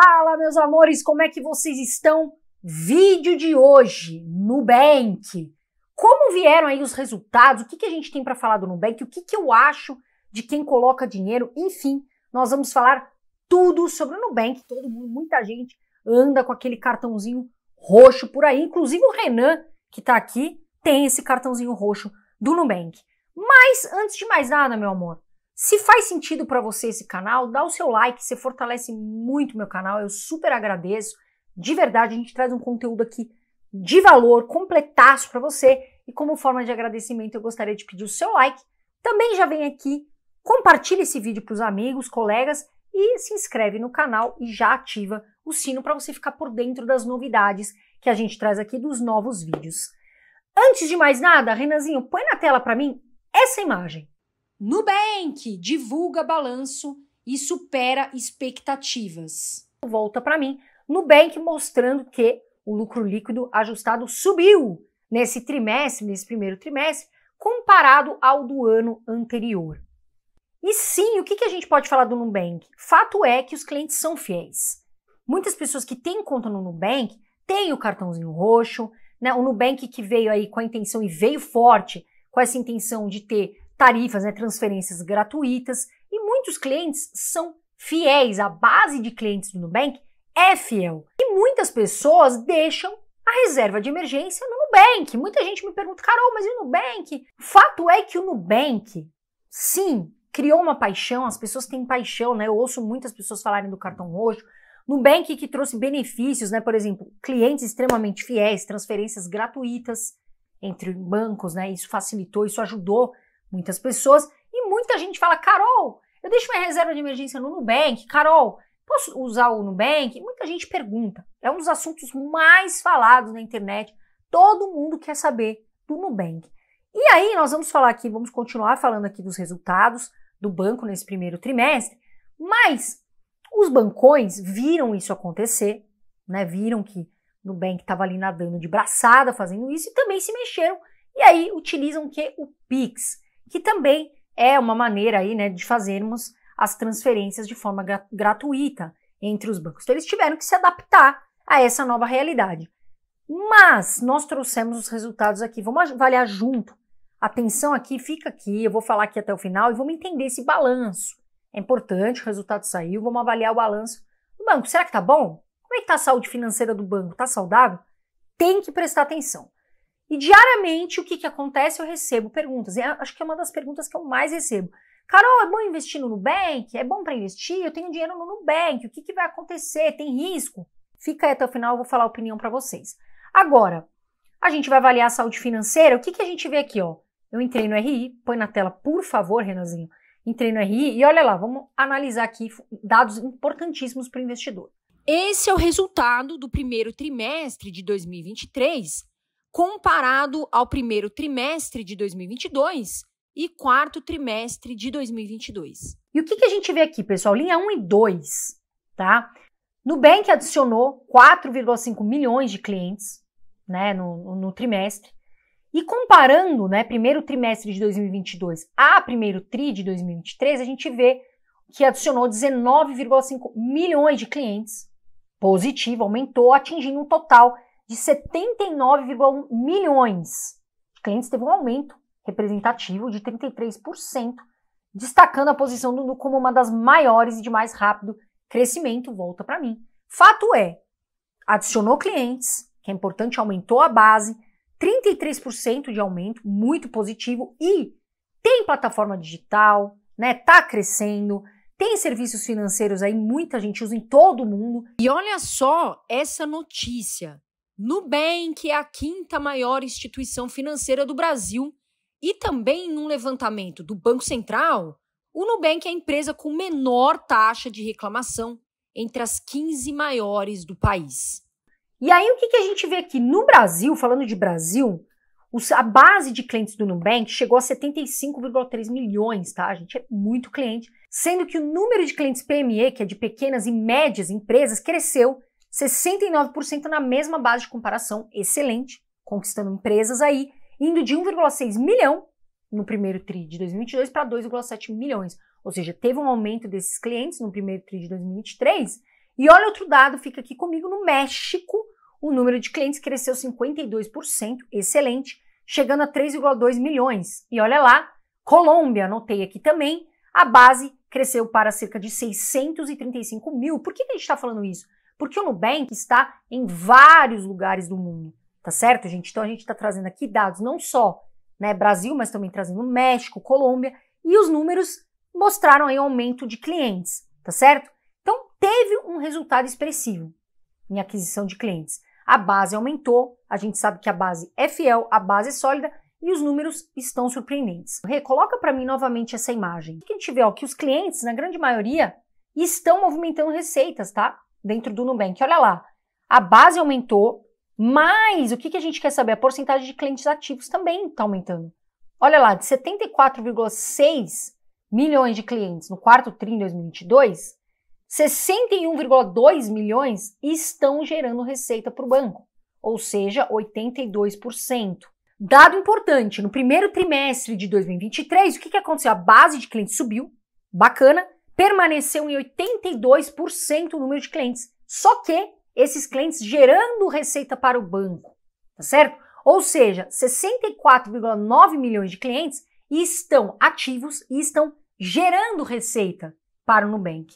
Fala, meus amores, como é que vocês estão? Vídeo de hoje, Nubank. Como vieram aí os resultados? O que, que a gente tem para falar do Nubank? O que, que eu acho de quem coloca dinheiro? Enfim, nós vamos falar tudo sobre o Nubank. Todo mundo, muita gente anda com aquele cartãozinho roxo por aí. Inclusive o Renan, que está aqui, tem esse cartãozinho roxo do Nubank. Mas, antes de mais nada, meu amor, se faz sentido para você esse canal, dá o seu like, você fortalece muito meu canal, eu super agradeço. De verdade, a gente traz um conteúdo aqui de valor, completaço para você. E como forma de agradecimento, eu gostaria de pedir o seu like. Também já vem aqui, compartilha esse vídeo para os amigos, colegas e se inscreve no canal e já ativa o sino para você ficar por dentro das novidades que a gente traz aqui dos novos vídeos. Antes de mais nada, Renanzinho, põe na tela para mim essa imagem. Nubank divulga balanço e supera expectativas. Volta para mim. Nubank mostrando que o lucro líquido ajustado subiu nesse trimestre, nesse primeiro trimestre, comparado ao do ano anterior. E sim, o que, a gente pode falar do Nubank? Fato é que os clientes são fiéis. Muitas pessoas que têm conta no Nubank têm o cartãozinho roxo, né? O Nubank que veio aí com a intenção e veio forte com essa intenção de ter tarifas, né, transferências gratuitas e muitos clientes são fiéis. A base de clientes do Nubank é fiel. E muitas pessoas deixam a reserva de emergência no Nubank. Muita gente me pergunta, Carol, mas e o Nubank? O fato é que o Nubank, sim, criou uma paixão, as pessoas têm paixão, né? Eu ouço muitas pessoas falarem do cartão roxo. Nubank que trouxe benefícios, né? Por exemplo, clientes extremamente fiéis, transferências gratuitas entre bancos, né? Isso facilitou, isso ajudou muitas pessoas e muita gente fala: Carol, eu deixo minha reserva de emergência no Nubank. Carol, posso usar o Nubank? Muita gente pergunta. É um dos assuntos mais falados na internet. Todo mundo quer saber do Nubank. E aí, nós vamos falar aqui, vamos continuar falando aqui dos resultados do banco nesse primeiro trimestre, mas os bancões viram isso acontecer, né? Viram que o Nubank estava ali nadando de braçada fazendo isso e também se mexeram. E aí utilizam o que? O Pix que também é uma maneira aí, né, de fazermos as transferências de forma gratuita entre os bancos. Então, eles tiveram que se adaptar a essa nova realidade. Mas nós trouxemos os resultados aqui, vamos avaliar junto. Atenção aqui, fica aqui, eu vou falar aqui até o final e vamos entender esse balanço. É importante, o resultado saiu, vamos avaliar o balanço do banco. Será que tá bom? Como é que tá a saúde financeira do banco? Tá saudável? Tem que prestar atenção. E diariamente, o que, que acontece? Eu recebo perguntas. Eu é, acho que é uma das perguntas que eu mais recebo. Carol, é bom investir no Nubank? É bom para investir? Eu tenho dinheiro no Nubank. O que, que vai acontecer? Tem risco? Fica aí até o final, eu vou falar a opinião para vocês. Agora, a gente vai avaliar a saúde financeira. O que, que a gente vê aqui? Ó? Eu entrei no RI, põe na tela, por favor, Renanzinho. Entrei no RI e olha lá, vamos analisar aqui dados importantíssimos para o investidor. Esse é o resultado do primeiro trimestre de 2023 comparado ao primeiro trimestre de 2022 e quarto trimestre de 2022. E o que, que a gente vê aqui, pessoal? Linha 1 e 2, tá? Nubank adicionou 4,5 milhões de clientes né, no, no trimestre. E comparando né, primeiro trimestre de 2022 a primeiro TRI de 2023, a gente vê que adicionou 19,5 milhões de clientes, positivo, aumentou, atingindo um total de 79,1 milhões de clientes, teve um aumento representativo de 33%, destacando a posição do Nu como uma das maiores e de mais rápido crescimento. Volta para mim. Fato é, adicionou clientes, que é importante, aumentou a base, 33% de aumento, muito positivo, e tem plataforma digital, né? Tá crescendo, tem serviços financeiros aí, muita gente usa em todo mundo. E olha só essa notícia. Nubank é a quinta maior instituição financeira do Brasil e também em um levantamento do Banco Central, o Nubank é a empresa com menor taxa de reclamação entre as 15 maiores do país. E aí o que, que a gente vê aqui no Brasil, falando de Brasil, a base de clientes do Nubank chegou a 75,3 milhões, tá? A gente é muito cliente, sendo que o número de clientes PME, que é de pequenas e médias empresas, cresceu 69% na mesma base de comparação, excelente, conquistando empresas aí, indo de 1,6 milhão no primeiro TRI de 2022 para 2,7 milhões. Ou seja, teve um aumento desses clientes no primeiro TRI de 2023. E olha outro dado, fica aqui comigo, no México, o número de clientes cresceu 52%, excelente, chegando a 3,2 milhões. E olha lá, Colômbia, anotei aqui também, a base cresceu para cerca de 635 mil. Por que, que a gente está falando isso? Porque o Nubank está em vários lugares do mundo, tá certo, gente? Então a gente está trazendo aqui dados não só né, Brasil, mas também trazendo México, Colômbia, e os números mostraram aí um aumento de clientes, tá certo? Então teve um resultado expressivo em aquisição de clientes. A base aumentou, a gente sabe que a base é fiel, a base é sólida e os números estão surpreendentes. Recoloca para mim novamente essa imagem. O que a gente vê ó, que os clientes, na grande maioria, estão movimentando receitas, tá? dentro do Nubank. Olha lá, a base aumentou, mas o que, que a gente quer saber? A porcentagem de clientes ativos também está aumentando. Olha lá, de 74,6 milhões de clientes no quarto TRI de 2022, 61,2 milhões estão gerando receita para o banco, ou seja, 82%. Dado importante, no primeiro trimestre de 2023, o que, que aconteceu? A base de clientes subiu, bacana, permaneceu em 82% o número de clientes. Só que esses clientes gerando receita para o banco, tá certo? Ou seja, 64,9 milhões de clientes estão ativos e estão gerando receita para o Nubank.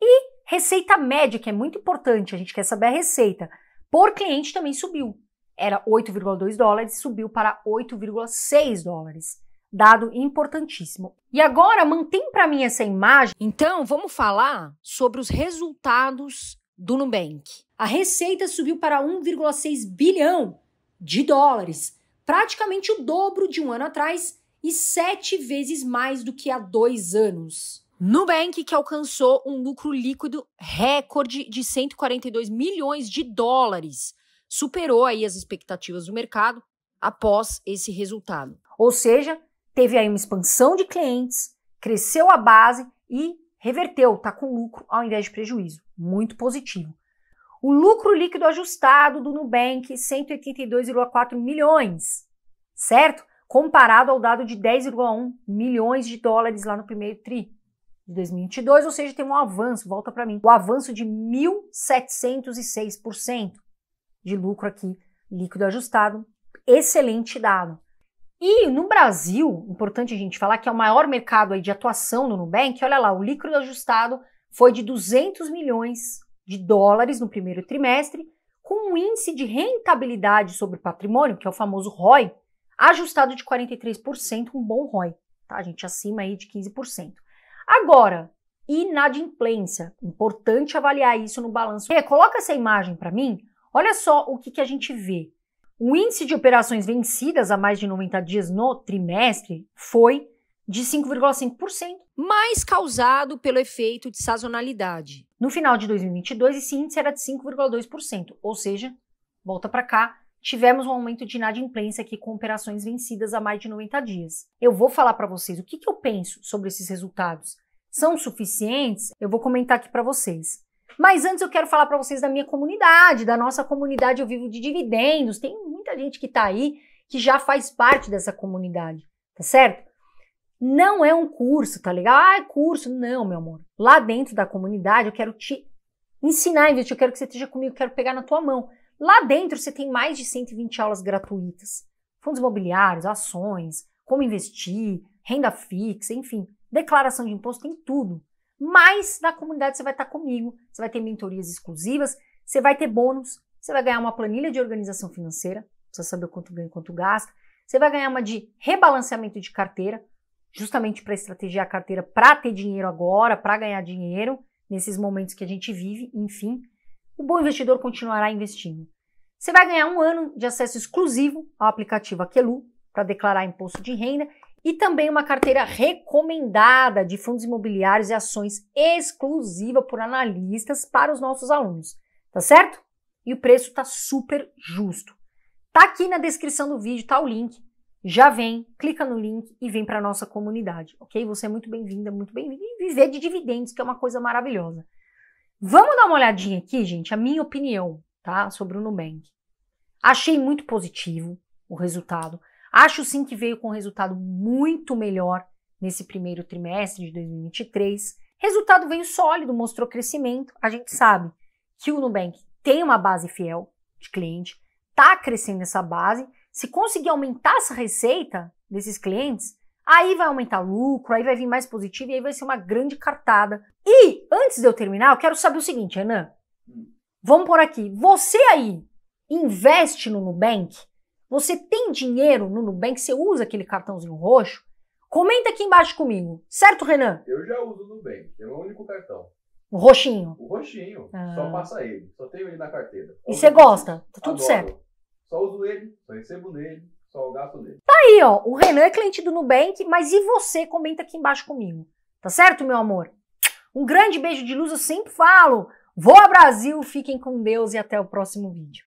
E receita média, que é muito importante, a gente quer saber a receita, por cliente também subiu. Era 8,2 dólares, subiu para 8,6 dólares dado importantíssimo. E agora mantém para mim essa imagem. Então, vamos falar sobre os resultados do Nubank. A receita subiu para 1,6 bilhão de dólares, praticamente o dobro de um ano atrás e sete vezes mais do que há dois anos. Nubank, que alcançou um lucro líquido recorde de 142 milhões de dólares, superou aí as expectativas do mercado após esse resultado. Ou seja, teve aí uma expansão de clientes, cresceu a base e reverteu, está com lucro ao invés de prejuízo. Muito positivo. O lucro líquido ajustado do Nubank, 182,4 milhões, certo? Comparado ao dado de 10,1 milhões de dólares lá no primeiro TRI de 2022, ou seja, tem um avanço, volta para mim, o um avanço de 1.706% de lucro aqui líquido ajustado. Excelente dado. E no Brasil, importante a gente falar que é o maior mercado de atuação do Nubank, olha lá, o líquido ajustado foi de 200 milhões de dólares no primeiro trimestre, com um índice de rentabilidade sobre patrimônio, que é o famoso ROI, ajustado de 43%, um bom ROI, tá, gente? Acima aí de 15%. Agora, inadimplência, importante avaliar isso no balanço. E, coloca essa imagem para mim, olha só o que, que a gente vê. O índice de operações vencidas a mais de 90 dias no trimestre foi de 5,5%, mais causado pelo efeito de sazonalidade. No final de 2022, esse índice era de 5,2%, ou seja, volta para cá, tivemos um aumento de inadimplência aqui com operações vencidas a mais de 90 dias. Eu vou falar para vocês o que, que eu penso sobre esses resultados. São suficientes? Eu vou comentar aqui para vocês. Mas antes eu quero falar para vocês da minha comunidade, da nossa comunidade Eu Vivo de Dividendos. Tem muita gente que está aí que já faz parte dessa comunidade, tá certo? Não é um curso, tá legal? Ah, é curso. Não, meu amor. Lá dentro da comunidade eu quero te ensinar, a investir. Eu quero que você esteja comigo, eu quero pegar na tua mão. Lá dentro você tem mais de 120 aulas gratuitas. Fundos imobiliários, ações, como investir, renda fixa, enfim, declaração de imposto, tem tudo mais da comunidade você vai estar comigo. Você vai ter mentorias exclusivas, você vai ter bônus, você vai ganhar uma planilha de organização financeira, você saber quanto ganha e quanto gasta. Você vai ganhar uma de rebalanceamento de carteira, justamente para estrategiar a carteira para ter dinheiro agora, para ganhar dinheiro nesses momentos que a gente vive, enfim. O bom investidor continuará investindo. Você vai ganhar um ano de acesso exclusivo ao aplicativo Aquelu para declarar imposto de renda e também uma carteira recomendada de fundos imobiliários e ações exclusiva por analistas para os nossos alunos, tá certo? E o preço tá super justo. Tá aqui na descrição do vídeo, tá o link. Já vem, clica no link e vem para nossa comunidade, ok? Você é muito bem-vinda, muito bem-vindo. E viver de dividendos, que é uma coisa maravilhosa. Vamos dar uma olhadinha aqui, gente, a minha opinião, tá? Sobre o Nubank. Achei muito positivo o resultado. Acho sim que veio com um resultado muito melhor nesse primeiro trimestre de 2023. Resultado veio sólido, mostrou crescimento. A gente sabe que o Nubank tem uma base fiel de cliente, está crescendo essa base. Se conseguir aumentar essa receita desses clientes, aí vai aumentar lucro, aí vai vir mais positivo e aí vai ser uma grande cartada. E antes de eu terminar, eu quero saber o seguinte, Renan. Hum. Vamos por aqui. Você aí investe no Nubank? Você tem dinheiro no Nubank? Você usa aquele cartãozinho roxo? Comenta aqui embaixo comigo, certo, Renan? Eu já uso o Nubank, é o único cartão. O roxinho? O roxinho, ah. só passa ele, só tenho ele na carteira. E você gosta? Tá tudo Adoro. certo. Só uso ele, só recebo nele, só gasto nele. Tá aí, ó, o Renan é cliente do Nubank, mas e você? Comenta aqui embaixo comigo, tá certo, meu amor? Um grande beijo de luz, eu sempre falo. Vou ao Brasil, fiquem com Deus e até o próximo vídeo.